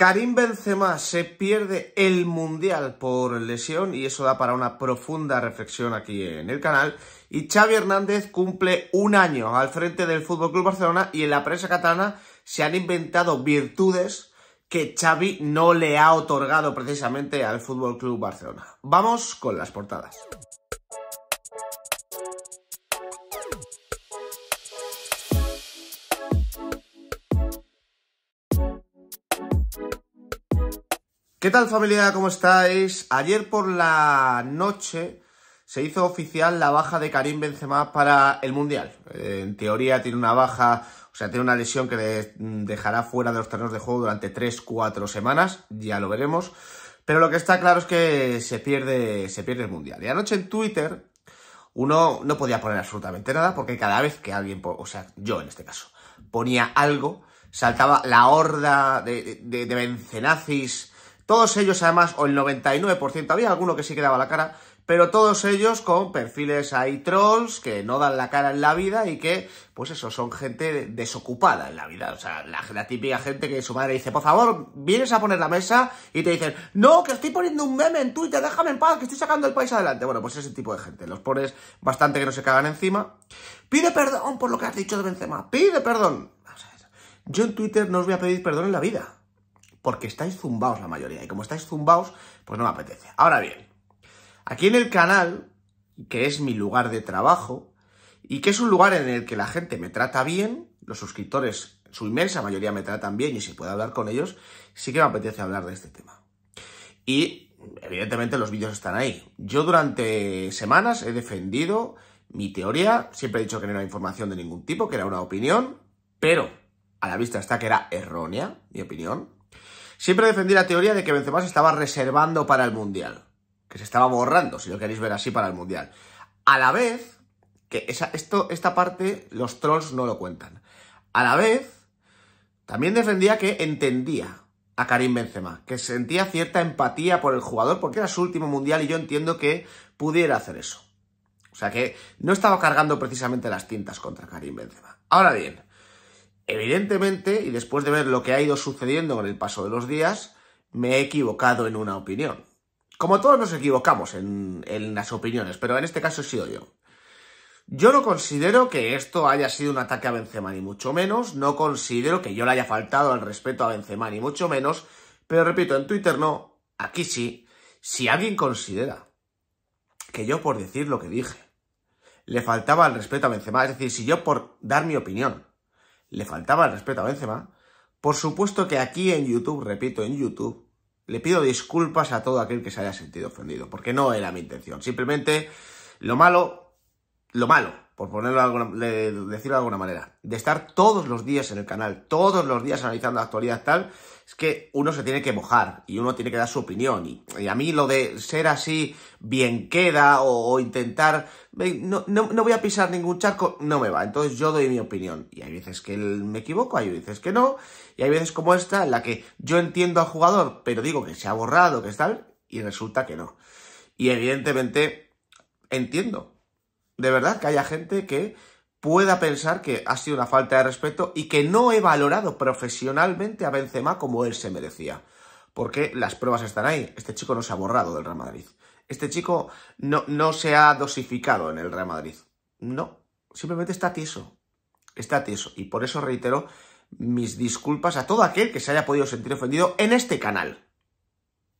Karim Benzema se pierde el Mundial por lesión y eso da para una profunda reflexión aquí en el canal. Y Xavi Hernández cumple un año al frente del Fútbol Club Barcelona y en la prensa catalana se han inventado virtudes que Xavi no le ha otorgado precisamente al Fútbol Club Barcelona. Vamos con las portadas. ¿Qué tal familia? ¿Cómo estáis? Ayer por la noche se hizo oficial la baja de Karim Benzema para el Mundial. Eh, en teoría tiene una baja, o sea, tiene una lesión que le dejará fuera de los terrenos de juego durante 3-4 semanas, ya lo veremos. Pero lo que está claro es que se pierde, se pierde el Mundial. Y anoche en Twitter uno no podía poner absolutamente nada porque cada vez que alguien, o sea, yo en este caso, ponía algo, saltaba la horda de, de, de bencenazis todos ellos, además, o el 99%, había alguno que sí quedaba la cara, pero todos ellos con perfiles ahí trolls que no dan la cara en la vida y que, pues eso, son gente desocupada en la vida. O sea, la, típica gente que su madre dice, por favor, vienes a poner la mesa y te dicen, no, que estoy poniendo un meme en Twitter, déjame en paz, que estoy sacando el país adelante. Bueno, pues ese tipo de gente, los pones bastante que no se cagan encima. Pide perdón por lo que has dicho de Benzema, pide perdón. Yo en Twitter no os voy a pedir perdón en la vida porque estáis zumbaos la mayoría. Y como estáis zumbaos, pues no me apetece. Ahora bien, aquí en el canal, que es mi lugar de trabajo, y que es un lugar en el que la gente me trata bien, los suscriptores, su inmensa mayoría me tratan bien y si puedo hablar con ellos, sí que me apetece hablar de este tema. Y evidentemente los vídeos están ahí. Yo durante semanas he defendido mi teoría, siempre he dicho que no era información de ningún tipo, que era una opinión, pero a la vista está que era errónea mi opinión. Siempre defendí la teoría de que Benzema se estaba reservando para el Mundial. Que se estaba borrando, si lo queréis ver así, para el Mundial. A la vez, que esto, esta parte los trolls no lo cuentan. A la vez, también defendía que entendía a Karim Benzema, que sentía cierta empatía por el jugador porque era su último mundial y yo entiendo que pudiera hacer eso. O sea que no estaba cargando precisamente las tintas contra Karim Benzema. Ahora bien, Evidentemente, y después de ver lo que ha ido sucediendo con el paso de los días, me he equivocado en una opinión. Como todos nos equivocamos en, las opiniones, pero en este caso he sido yo. Yo no considero que esto haya sido un ataque a Benzema, ni mucho menos. No considero que yo le haya faltado al respeto a Benzema, ni mucho menos. Pero repito, en Twitter no, aquí sí. Si alguien considera que yo por decir lo que dije le faltaba el respeto a Benzema, es decir, si yo por dar mi opinión le faltaba el respeto a Benzema. Por supuesto que aquí en YouTube, repito, en YouTube, le pido disculpas a todo aquel que se haya sentido ofendido, porque no era mi intención. Simplemente, lo malo, lo malo, por ponerlo decirlo de alguna manera, de estar todos los días en el canal, todos los días analizando actualidad tal, es que uno se tiene que mojar y uno tiene que dar su opinión. Y, a mí lo de ser así bien queda o, intentar, no, no, no, voy a pisar ningún charco, no me va. Entonces yo doy mi opinión. Y hay veces que me equivoco, hay veces que no. Y hay veces como esta en la que yo entiendo al jugador, pero digo que se ha borrado, que es tal, y resulta que no. Y evidentemente entiendo de verdad que haya gente que pueda pensar que ha sido una falta de respeto y que no he valorado profesionalmente a Benzema como él se merecía. Porque las pruebas están ahí. Este chico no se ha borrado del Real Madrid. Este chico no, no se ha dosificado en el Real Madrid. No, simplemente está tieso. Está tieso. Y por eso reitero mis disculpas a todo aquel que se haya podido sentir ofendido en este canal.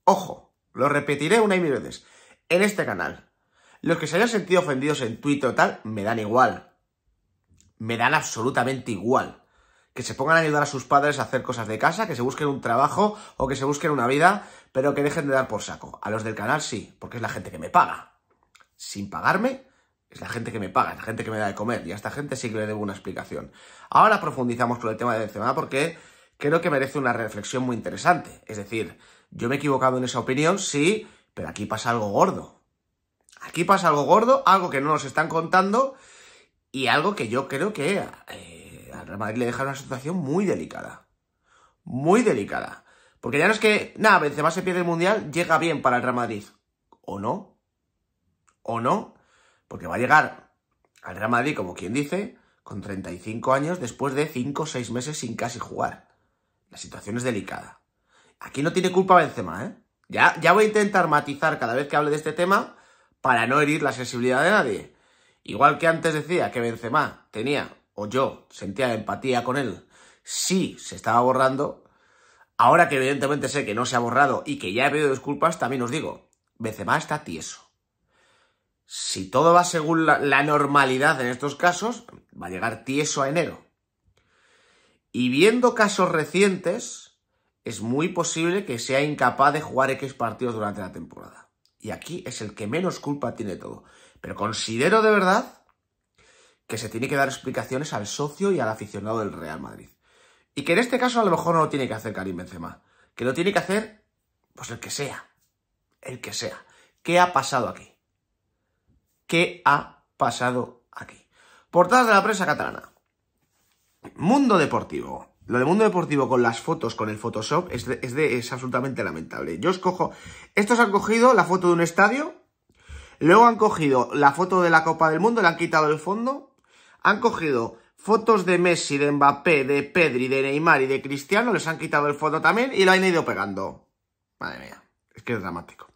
Ojo, lo repetiré una y mil veces. En este canal, los que se hayan sentido ofendidos en Twitter o tal, me dan igual. Me dan absolutamente igual. Que se pongan a ayudar a sus padres a hacer cosas de casa, que se busquen un trabajo o que se busquen una vida, pero que dejen de dar por saco. A los del canal sí, porque es la gente que me paga. Sin pagarme, es la gente que me paga, es la gente que me da de comer. Y a esta gente sí que le debo una explicación. Ahora profundizamos con el tema de semana porque creo que merece una reflexión muy interesante. Es decir, yo me he equivocado en esa opinión, sí, pero aquí pasa algo gordo. Aquí pasa algo gordo, algo que no nos están contando y algo que yo creo que eh, al Real Madrid le deja una situación muy delicada. Muy delicada. Porque ya no es que, nada, Benzema se pierde el Mundial, llega bien para el Real Madrid. ¿O no? ¿O no? Porque va a llegar al Real Madrid, como quien dice, con 35 años después de 5 o 6 meses sin casi jugar. La situación es delicada. Aquí no tiene culpa Benzema, ¿eh? Ya, ya voy a intentar matizar cada vez que hable de este tema para no herir la sensibilidad de nadie. Igual que antes decía que Benzema tenía, o yo sentía empatía con él, si se estaba borrando, ahora que evidentemente sé que no se ha borrado y que ya he pedido disculpas, también os digo, Benzema está tieso. Si todo va según la normalidad en estos casos, va a llegar tieso a enero. Y viendo casos recientes, es muy posible que sea incapaz de jugar X partidos durante la temporada y aquí es el que menos culpa tiene todo. Pero considero de verdad que se tiene que dar explicaciones al socio y al aficionado del Real Madrid. Y que en este caso a lo mejor no lo tiene que hacer Karim Benzema. Que lo tiene que hacer, pues el que sea. El que sea. ¿Qué ha pasado aquí? ¿Qué ha pasado aquí? Portadas de la prensa catalana. Mundo Deportivo. Lo del mundo deportivo con las fotos, con el Photoshop, es, es, es absolutamente lamentable. Yo os cojo... Estos han cogido la foto de un estadio, luego han cogido la foto de la Copa del Mundo, le han quitado el fondo, han cogido fotos de Messi, de Mbappé, de Pedri, de Neymar y de Cristiano, les han quitado el fondo también y lo han ido pegando. Madre mía, es que es dramático.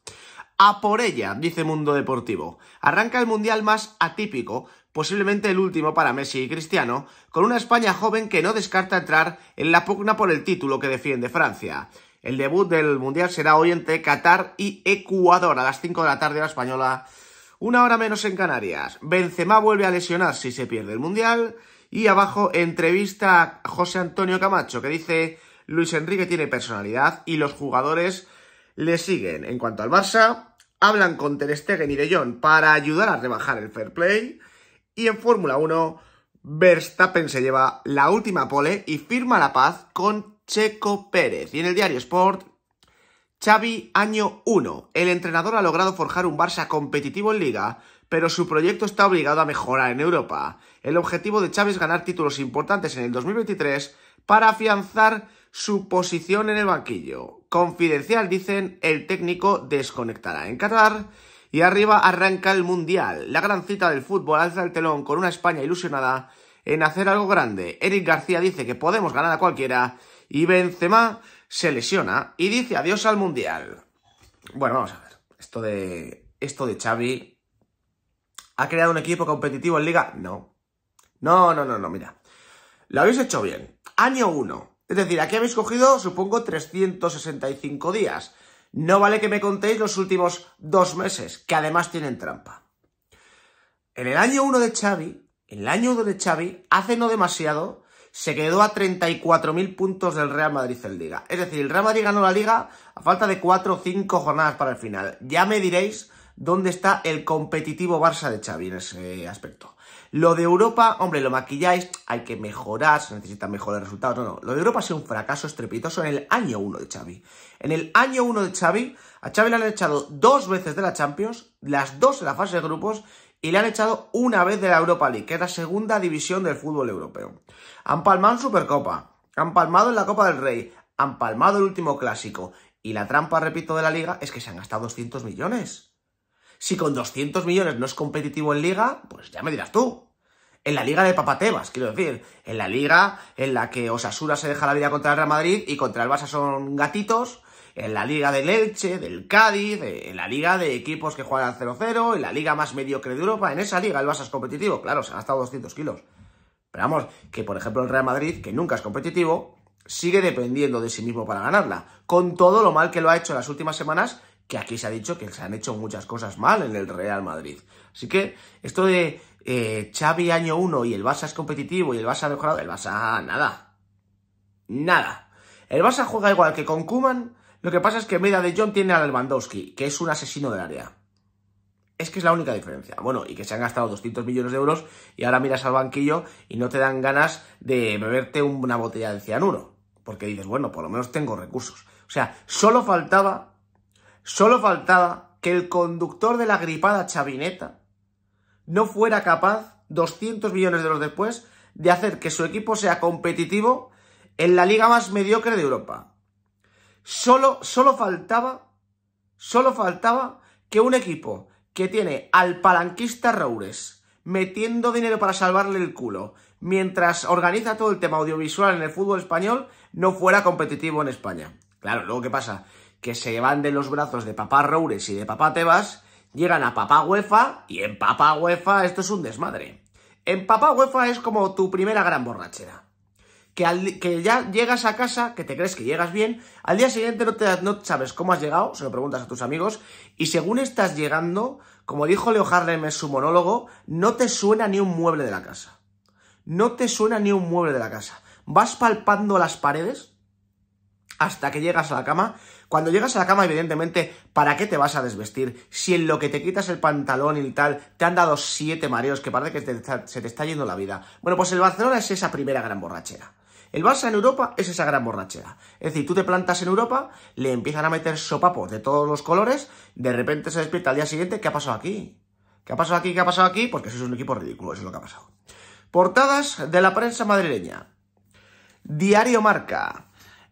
A por ella, dice Mundo Deportivo. Arranca el mundial más atípico, posiblemente el último para Messi y Cristiano, con una España joven que no descarta entrar en la pugna por el título que defiende Francia. El debut del Mundial será hoy entre Qatar y Ecuador a las 5 de la tarde la española, una hora menos en Canarias. Benzema vuelve a lesionar si se pierde el Mundial. Y abajo entrevista a José Antonio Camacho que dice Luis Enrique tiene personalidad y los jugadores le siguen. En cuanto al Barça, hablan con Ter Stegen y De Jong para ayudar a rebajar el fair play. Y en Fórmula 1, Verstappen se lleva la última pole y firma la paz con Checo Pérez. Y en el diario Sport, Xavi, año 1. El entrenador ha logrado forjar un Barça competitivo en Liga, pero su proyecto está obligado a mejorar en Europa. El objetivo de Xavi es ganar títulos importantes en el 2023 para afianzar su posición en el banquillo. Confidencial, dicen, el técnico desconectará en Qatar y arriba arranca el Mundial. La gran cita del fútbol alza el telón con una España ilusionada en hacer algo grande. Eric García dice que podemos ganar a cualquiera y Benzema se lesiona y dice adiós al Mundial. Bueno, vamos a ver. Esto de, esto de Xavi... ¿Ha creado un equipo competitivo en Liga? No. No, no, no, no, mira. Lo habéis hecho bien. Año 1. Es decir, aquí habéis cogido, supongo, 365 días. No vale que me contéis los últimos dos meses, que además tienen trampa. En el año 1 de Xavi, en el año 2 de Xavi, hace no demasiado, se quedó a 34.000 puntos del Real Madrid en Liga. Es decir, el Real Madrid ganó la Liga a falta de 4 o 5 jornadas para el final. Ya me diréis dónde está el competitivo Barça de Xavi en ese aspecto. Lo de Europa, hombre, lo maquilláis, hay que mejorar, se necesitan mejores resultados. No, no, lo de Europa ha sido un fracaso estrepitoso en el año 1 de Xavi. En el año 1 de Xavi, a Xavi le han echado dos veces de la Champions, las dos en la fase de grupos, y le han echado una vez de la Europa League, que es la segunda división del fútbol europeo. Han palmado en Supercopa, han palmado en la Copa del Rey, han palmado el último clásico, y la trampa, repito, de la liga es que se han gastado 200 millones. Si con 200 millones no es competitivo en liga, pues ya me dirás tú en la liga de papatebas, quiero decir, en la liga en la que Osasura se deja la vida contra el Real Madrid y contra el Barça son gatitos en la Liga del Elche, del Cádiz, en la Liga de equipos que juegan al 0-0, en la Liga más mediocre de Europa, en esa liga el Barça es competitivo, claro, se ha gastado 200 kilos. Pero vamos, que por ejemplo el Real Madrid, que nunca es competitivo, sigue dependiendo de sí mismo para ganarla, con todo lo mal que lo ha hecho en las últimas semanas, que aquí se ha dicho que se han hecho muchas cosas mal en el Real Madrid. Así que esto de eh, Xavi año 1 y el Barça es competitivo y el Barça ha mejorado, el Barça nada. Nada. El Barça juega igual que con Kuman lo que pasa es que media de John tiene a Lewandowski, que es un asesino del área. Es que es la única diferencia. Bueno, y que se han gastado 200 millones de euros y ahora miras al banquillo y no te dan ganas de beberte una botella de cianuro. Porque dices, bueno, por lo menos tengo recursos. O sea, solo faltaba, solo faltaba que el conductor de la gripada chavineta no fuera capaz, 200 millones de euros después, de hacer que su equipo sea competitivo en la liga más mediocre de Europa. Solo, solo faltaba, solo faltaba que un equipo que tiene al palanquista Roures metiendo dinero para salvarle el culo, mientras organiza todo el tema audiovisual en el fútbol español, no fuera competitivo en España. Claro, luego ¿qué pasa? Que se van de los brazos de papá Roures y de papá Tebas, llegan a papá UEFA, y en papá UEFA esto es un desmadre. En papá UEFA es como tu primera gran borrachera que, ya llegas a casa, que te crees que llegas bien, al día siguiente no, sabes cómo has llegado, se lo preguntas a tus amigos, y según estás llegando, como dijo Leo Harlem en su monólogo, no te suena ni un mueble de la casa. No te suena ni un mueble de la casa. Vas palpando las paredes hasta que llegas a la cama. Cuando llegas a la cama, evidentemente, ¿para qué te vas a desvestir? Si en lo que te quitas el pantalón y tal te han dado siete mareos que parece que se te está yendo la vida. Bueno, pues el Barcelona es esa primera gran borrachera. El Barça en Europa es esa gran borrachera. Es decir, tú te plantas en Europa, le empiezan a meter sopapos de todos los colores, de repente se despierta al día siguiente, ¿qué ha pasado aquí? ¿Qué ha pasado aquí? ¿Qué ha pasado aquí? Porque eso es un equipo ridículo, eso es lo que ha pasado. Portadas de la prensa madrileña. Diario Marca.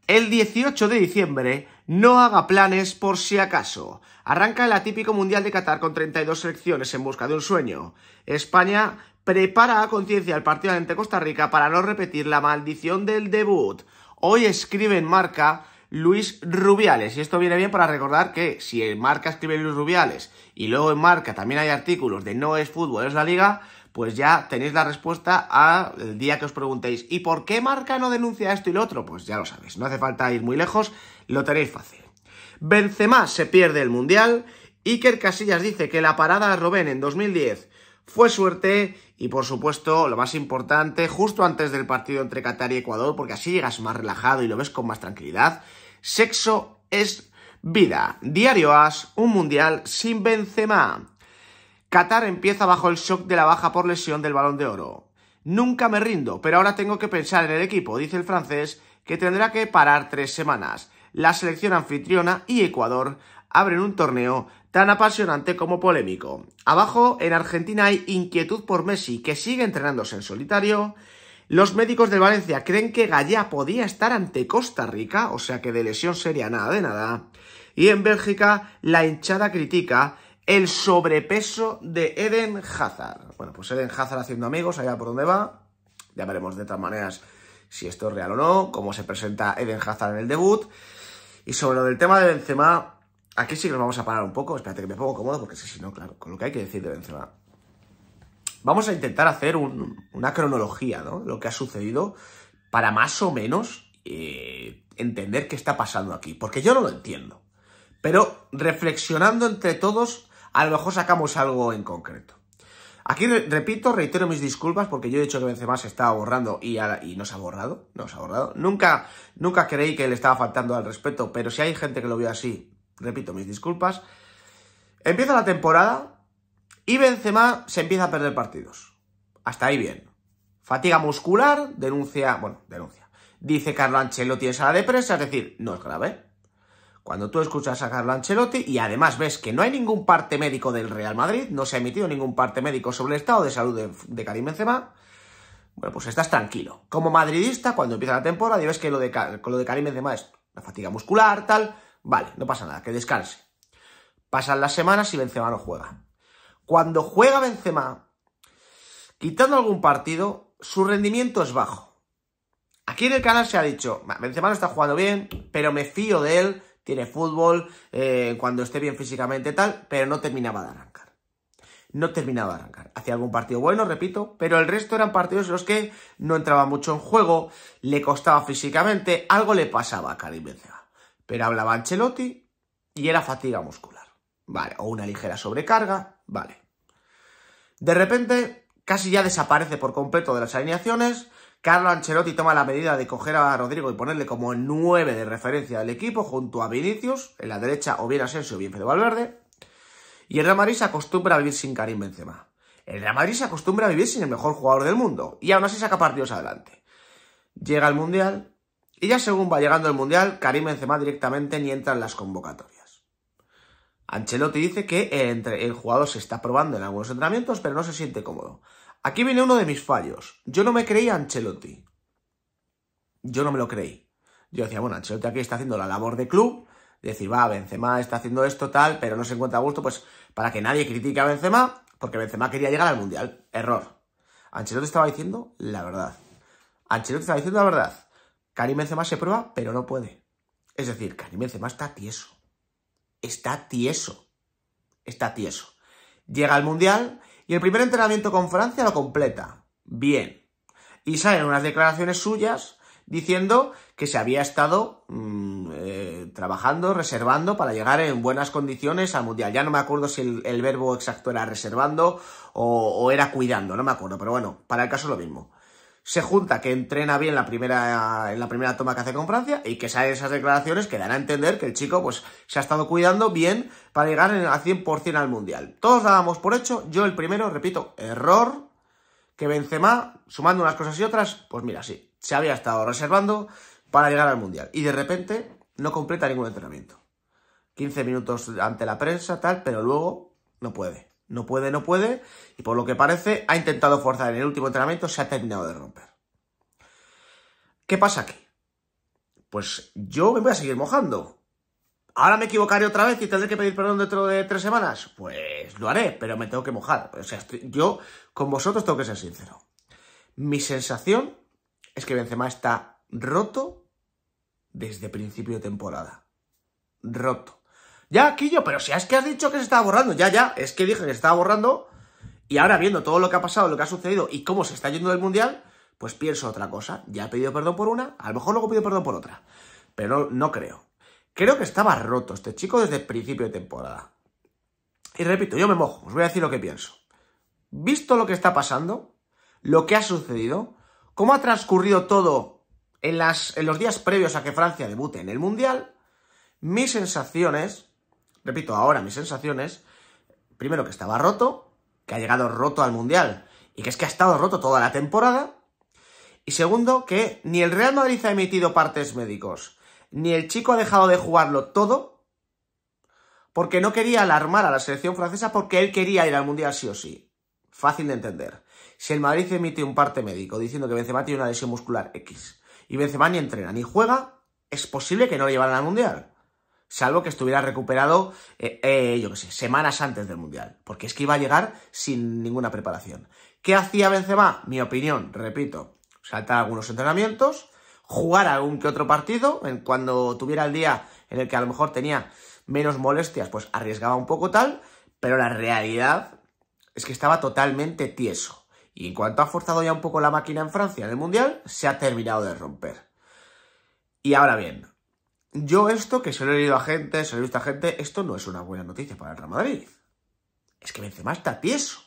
El 18 de diciembre, no haga planes por si acaso. Arranca el atípico Mundial de Qatar con 32 selecciones en busca de un sueño. España prepara a conciencia el partido ante Costa Rica para no repetir la maldición del debut. Hoy escribe en marca Luis Rubiales. Y esto viene bien para recordar que si en marca escribe Luis Rubiales y luego en marca también hay artículos de no es fútbol, es la liga, pues ya tenéis la respuesta al día que os preguntéis ¿y por qué marca no denuncia esto y lo otro? Pues ya lo sabéis, no hace falta ir muy lejos, lo tenéis fácil. Benzema se pierde el Mundial, Iker Casillas dice que la parada a Robén en 2010 fue suerte y por supuesto, lo más importante, justo antes del partido entre Qatar y Ecuador, porque así llegas más relajado y lo ves con más tranquilidad, sexo es vida. Diario As, un mundial sin Benzema. Qatar empieza bajo el shock de la baja por lesión del balón de oro. Nunca me rindo, pero ahora tengo que pensar en el equipo, dice el francés, que tendrá que parar tres semanas. La selección anfitriona y Ecuador abren un torneo tan apasionante como polémico. Abajo, en Argentina hay inquietud por Messi, que sigue entrenándose en solitario. Los médicos de Valencia creen que Gallá podía estar ante Costa Rica, o sea que de lesión sería nada de nada. Y en Bélgica, la hinchada critica el sobrepeso de Eden Hazard. Bueno, pues Eden Hazard haciendo amigos, allá por donde va. Ya veremos de otras maneras si esto es real o no, cómo se presenta Eden Hazard en el debut. Y sobre lo del tema de Benzema, Aquí sí que nos vamos a parar un poco. Espérate que me pongo cómodo porque si no, claro, con lo que hay que decir de Benzema. Vamos a intentar hacer una cronología, ¿no? Lo que ha sucedido para más o menos eh, entender qué está pasando aquí. Porque yo no lo entiendo. Pero reflexionando entre todos, a lo mejor sacamos algo en concreto. Aquí repito, reitero mis disculpas porque yo he dicho que Benzema se estaba borrando y, y nos ha borrado, nos ha borrado. Nunca, nunca creí que le estaba faltando al respeto, pero si hay gente que lo vio así, Repito, mis disculpas. Empieza la temporada y Benzema se empieza a perder partidos. Hasta ahí bien. Fatiga muscular, denuncia, bueno, denuncia. Dice Carlo Ancelotti en sala de prensa, es decir, no es grave. Cuando tú escuchas a Carlo Ancelotti y además ves que no hay ningún parte médico del Real Madrid, no se ha emitido ningún parte médico sobre el estado de salud de, Karim Benzema, bueno, pues estás tranquilo. Como madridista, cuando empieza la temporada y ves que lo de, lo de Karim Benzema es la fatiga muscular, tal, Vale, no pasa nada, que descanse. Pasan las semanas y Benzema no juega. Cuando juega Benzema, quitando algún partido, su rendimiento es bajo. Aquí en el canal se ha dicho, Benzema no está jugando bien, pero me fío de él, tiene fútbol, eh, cuando esté bien físicamente tal, pero no terminaba de arrancar. No terminaba de arrancar. Hacía algún partido bueno, repito, pero el resto eran partidos en los que no entraba mucho en juego, le costaba físicamente, algo le pasaba a Karim Benzema. Pero hablaba Ancelotti y era fatiga muscular. Vale, o una ligera sobrecarga, vale. De repente, casi ya desaparece por completo de las alineaciones. Carlo Ancelotti toma la medida de coger a Rodrigo y ponerle como 9 de referencia del equipo junto a Vinicius, en la derecha o bien Asensio o bien Fede Valverde. Y el Real Madrid se acostumbra a vivir sin Karim Benzema. El Real Madrid se acostumbra a vivir sin el mejor jugador del mundo y aún así saca partidos adelante. Llega al Mundial y ya según va llegando el Mundial, Karim Benzema directamente ni entra en las convocatorias. Ancelotti dice que el, el jugador se está probando en algunos entrenamientos, pero no se siente cómodo. Aquí viene uno de mis fallos. Yo no me a Ancelotti. Yo no me lo creí. Yo decía, bueno, Ancelotti aquí está haciendo la labor de club, decir, va, Benzema está haciendo esto, tal, pero no se encuentra a gusto, pues para que nadie critique a Benzema, porque Benzema quería llegar al Mundial. Error. Ancelotti estaba diciendo la verdad. Ancelotti estaba diciendo la verdad. Karim Benzema se prueba, pero no puede. Es decir, Karim Benzema está tieso. Está tieso. Está tieso. Llega al Mundial y el primer entrenamiento con Francia lo completa. Bien. Y salen unas declaraciones suyas diciendo que se había estado mm, eh, trabajando, reservando para llegar en buenas condiciones al Mundial. Ya no me acuerdo si el, verbo exacto era reservando o, era cuidando, no me acuerdo, pero bueno, para el caso lo mismo se junta que entrena bien la primera, en la primera toma que hace con Francia y que sale esas declaraciones que dan a entender que el chico pues, se ha estado cuidando bien para llegar al 100% al Mundial. Todos dábamos por hecho, yo el primero, repito, error, que Benzema, sumando unas cosas y otras, pues mira, sí, se había estado reservando para llegar al Mundial. Y de repente no completa ningún entrenamiento. 15 minutos ante la prensa, tal, pero luego no puede no puede, no puede, y por lo que parece ha intentado forzar en el último entrenamiento, se ha terminado de romper. ¿Qué pasa aquí? Pues yo me voy a seguir mojando. ¿Ahora me equivocaré otra vez y tendré que pedir perdón dentro de tres semanas? Pues lo haré, pero me tengo que mojar. O sea, yo con vosotros tengo que ser sincero. Mi sensación es que Benzema está roto desde principio de temporada. Roto. Ya, Quillo, pero si es que has dicho que se estaba borrando. Ya, ya, es que dije que se estaba borrando. Y ahora viendo todo lo que ha pasado, lo que ha sucedido y cómo se está yendo del Mundial, pues pienso otra cosa. Ya he pedido perdón por una, a lo mejor luego pido perdón por otra. Pero no, creo. Creo que estaba roto este chico desde el principio de temporada. Y repito, yo me mojo, os voy a decir lo que pienso. Visto lo que está pasando, lo que ha sucedido, cómo ha transcurrido todo en, las, en los días previos a que Francia debute en el Mundial, mis sensaciones repito, ahora mis sensaciones, primero que estaba roto, que ha llegado roto al Mundial y que es que ha estado roto toda la temporada, y segundo, que ni el Real Madrid ha emitido partes médicos, ni el chico ha dejado de jugarlo todo, porque no quería alarmar a la selección francesa porque él quería ir al Mundial sí o sí. Fácil de entender. Si el Madrid emite un parte médico diciendo que Benzema tiene una lesión muscular X y Benzema ni entrena ni juega, es posible que no lo llevaran al Mundial salvo que estuviera recuperado, eh, eh, yo qué sé, semanas antes del Mundial, porque es que iba a llegar sin ninguna preparación. ¿Qué hacía Benzema? Mi opinión, repito, saltar algunos entrenamientos, jugar algún que otro partido, en cuando tuviera el día en el que a lo mejor tenía menos molestias, pues arriesgaba un poco tal, pero la realidad es que estaba totalmente tieso. Y en cuanto ha forzado ya un poco la máquina en Francia en el Mundial, se ha terminado de romper. Y ahora bien, yo esto, que se lo he leído a gente, se lo he visto a gente, esto no es una buena noticia para el Real Madrid. Es que Benzema está tieso.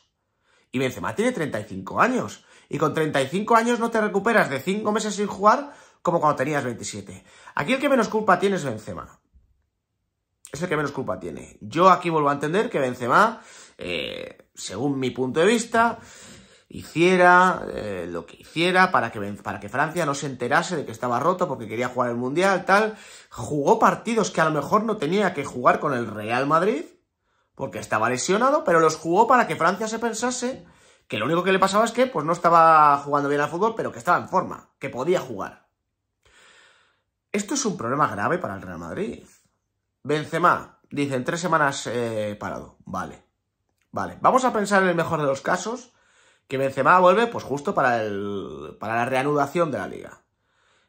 Y Benzema tiene 35 años. Y con 35 años no te recuperas de 5 meses sin jugar como cuando tenías 27. Aquí el que menos culpa tiene es Benzema. Es el que menos culpa tiene. Yo aquí vuelvo a entender que Benzema, eh, según mi punto de vista, hiciera eh, lo que hiciera para que, para que Francia no se enterase de que estaba roto porque quería jugar el Mundial, tal. Jugó partidos que a lo mejor no tenía que jugar con el Real Madrid porque estaba lesionado, pero los jugó para que Francia se pensase que lo único que le pasaba es que pues, no estaba jugando bien al fútbol, pero que estaba en forma, que podía jugar. Esto es un problema grave para el Real Madrid. Benzema, dicen, tres semanas eh, parado. Vale, vale. Vamos a pensar en el mejor de los casos que Benzema vuelve pues justo para, el, para la reanudación de la liga.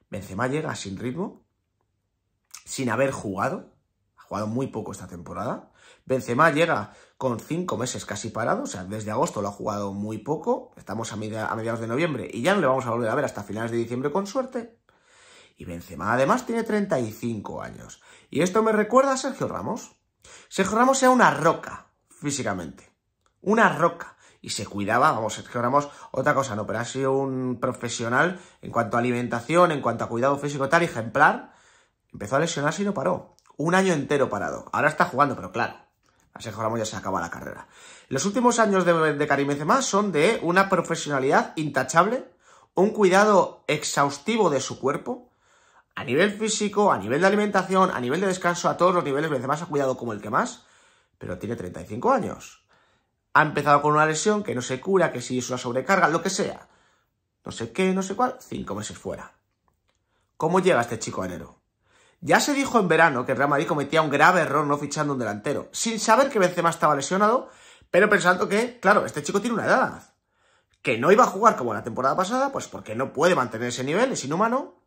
Benzema llega sin ritmo, sin haber jugado, ha jugado muy poco esta temporada. Benzema llega con cinco meses casi parado, o sea, desde agosto lo ha jugado muy poco, estamos a, a mediados de noviembre y ya no le vamos a volver a ver hasta finales de diciembre con suerte. Y Benzema además tiene 35 años. Y esto me recuerda a Sergio Ramos. Sergio Ramos era una roca físicamente. Una roca y se cuidaba, vamos, mejoramos otra cosa no, pero ha sido un profesional en cuanto a alimentación, en cuanto a cuidado físico tal, ejemplar, empezó a lesionarse y no paró. Un año entero parado. Ahora está jugando, pero claro, así Sergio ya se acaba la carrera. Los últimos años de, de Karim Benzema son de una profesionalidad intachable, un cuidado exhaustivo de su cuerpo, a nivel físico, a nivel de alimentación, a nivel de descanso, a todos los niveles, Benzema ha cuidado como el que más, pero tiene 35 años ha empezado con una lesión que no se cura, que si es una sobrecarga, lo que sea. No sé qué, no sé cuál, cinco meses fuera. ¿Cómo llega este chico a enero? Ya se dijo en verano que Real Madrid cometía un grave error no fichando un delantero, sin saber que Benzema estaba lesionado, pero pensando que, claro, este chico tiene una edad, que no iba a jugar como la temporada pasada, pues porque no puede mantener ese nivel, es inhumano,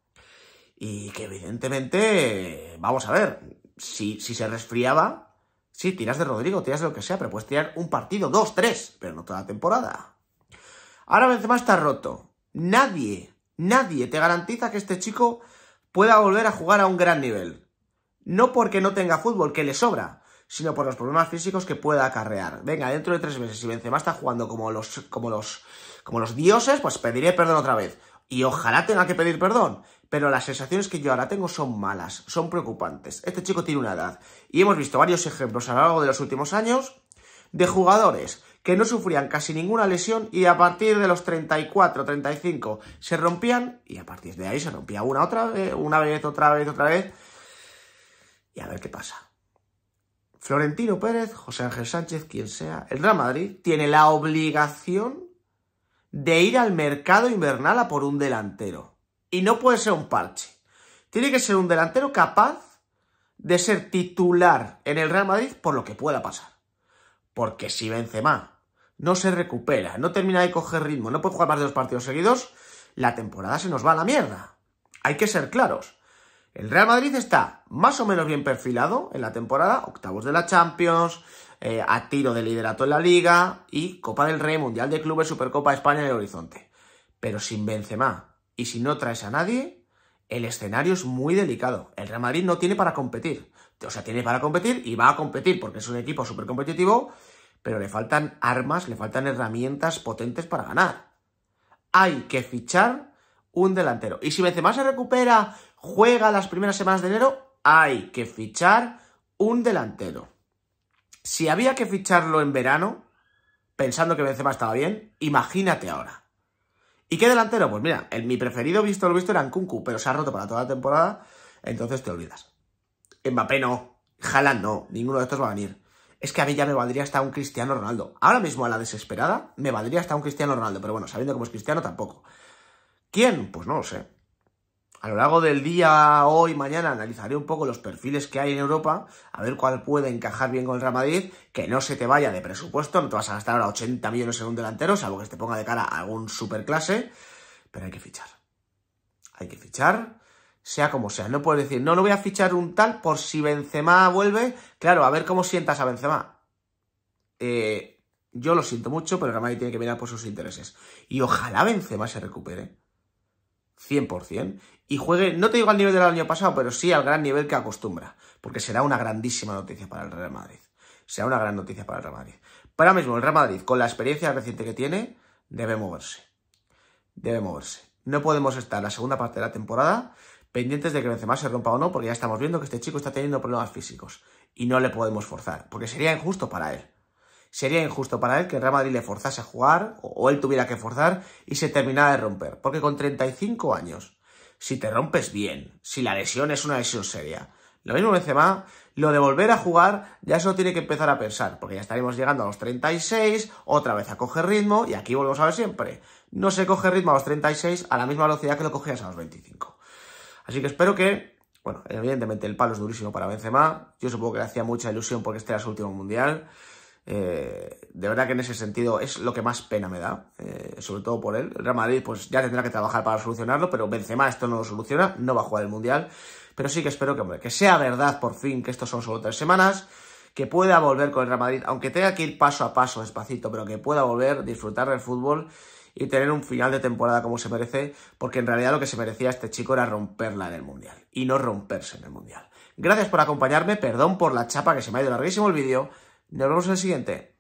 y que evidentemente, vamos a ver, si, si se resfriaba, Sí, tiras de Rodrigo, tiras de lo que sea, pero puedes tirar un partido, dos, tres, pero no toda la temporada. Ahora Benzema está roto. Nadie, nadie te garantiza que este chico pueda volver a jugar a un gran nivel. No porque no tenga fútbol, que le sobra, sino por los problemas físicos que pueda acarrear. Venga, dentro de tres meses, si Benzema está jugando como los, como los, como los dioses, pues pediré perdón otra vez y ojalá tenga que pedir perdón, pero las sensaciones que yo ahora tengo son malas, son preocupantes. Este chico tiene una edad y hemos visto varios ejemplos a lo largo de los últimos años de jugadores que no sufrían casi ninguna lesión y a partir de los 34, 35 se rompían y a partir de ahí se rompía una otra vez, una vez, otra vez, otra vez. Y a ver qué pasa. Florentino Pérez, José Ángel Sánchez, quien sea, el Real Madrid tiene la obligación de ir al mercado invernal a por un delantero. Y no puede ser un parche. Tiene que ser un delantero capaz de ser titular en el Real Madrid por lo que pueda pasar. Porque si Benzema no se recupera, no termina de coger ritmo, no puede jugar más de dos partidos seguidos, la temporada se nos va a la mierda. Hay que ser claros. El Real Madrid está más o menos bien perfilado en la temporada, octavos de la Champions, eh, a tiro de liderato en la Liga y Copa del Rey, Mundial de Clubes, Supercopa de España en el horizonte. Pero sin Benzema y si no traes a nadie, el escenario es muy delicado. El Real Madrid no tiene para competir. O sea, tiene para competir y va a competir porque es un equipo súper competitivo, pero le faltan armas, le faltan herramientas potentes para ganar. Hay que fichar un delantero. Y si Benzema se recupera, juega las primeras semanas de enero, hay que fichar un delantero. Si había que ficharlo en verano, pensando que Benzema estaba bien, imagínate ahora. ¿Y qué delantero? Pues mira, el, mi preferido visto lo visto era Nkunku, pero se ha roto para toda la temporada, entonces te olvidas. Mbappé no, Haaland no, ninguno de estos va a venir. Es que a mí ya me valdría hasta un Cristiano Ronaldo. Ahora mismo a la desesperada me valdría hasta un Cristiano Ronaldo, pero bueno, sabiendo cómo es Cristiano tampoco. ¿Quién? Pues no lo sé a lo largo del día, hoy, mañana, analizaré un poco los perfiles que hay en Europa, a ver cuál puede encajar bien con el Real Madrid, que no se te vaya de presupuesto, no te vas a gastar ahora 80 millones en un delantero, salvo que te ponga de cara a algún superclase, pero hay que fichar. Hay que fichar, sea como sea. No puedes decir, no, no voy a fichar un tal por si Benzema vuelve. Claro, a ver cómo sientas a Benzema. Eh, yo lo siento mucho, pero el Real Madrid tiene que mirar por sus intereses. Y ojalá Benzema se recupere 100%, y juegue, no te digo al nivel del año pasado, pero sí al gran nivel que acostumbra, porque será una grandísima noticia para el Real Madrid. Será una gran noticia para el Real Madrid. Para mismo, el Real Madrid, con la experiencia reciente que tiene, debe moverse. Debe moverse. No podemos estar la segunda parte de la temporada pendientes de que Benzema se rompa o no, porque ya estamos viendo que este chico está teniendo problemas físicos y no le podemos forzar, porque sería injusto para él. Sería injusto para él que el Real Madrid le forzase a jugar o él tuviera que forzar y se terminara de romper. Porque con 35 años, si te rompes bien, si la lesión es una lesión seria, lo mismo Benzema, lo de volver a jugar ya eso tiene que empezar a pensar, porque ya estaremos llegando a los 36, otra vez a coger ritmo y aquí volvemos a ver siempre. No se coge ritmo a los 36 a la misma velocidad que lo cogías a los 25. Así que espero que bueno, evidentemente el palo es durísimo para Benzema. Yo supongo que le hacía mucha ilusión porque este era su último mundial. Eh, de verdad que en ese sentido es lo que más pena me da, eh, sobre todo por él. Real Madrid pues ya tendrá que trabajar para solucionarlo, pero Benzema esto no lo soluciona, no va a jugar el Mundial. Pero sí que espero que, que sea verdad por fin que estos son solo tres semanas, que pueda volver con el Real Madrid, aunque tenga que ir paso a paso, despacito, pero que pueda volver, disfrutar del fútbol y tener un final de temporada como se merece, porque en realidad lo que se merecía este chico era romperla en el Mundial y no romperse en el Mundial. Gracias por acompañarme, perdón por la chapa que se me ha ido larguísimo el vídeo. Nos vemos en el siguiente.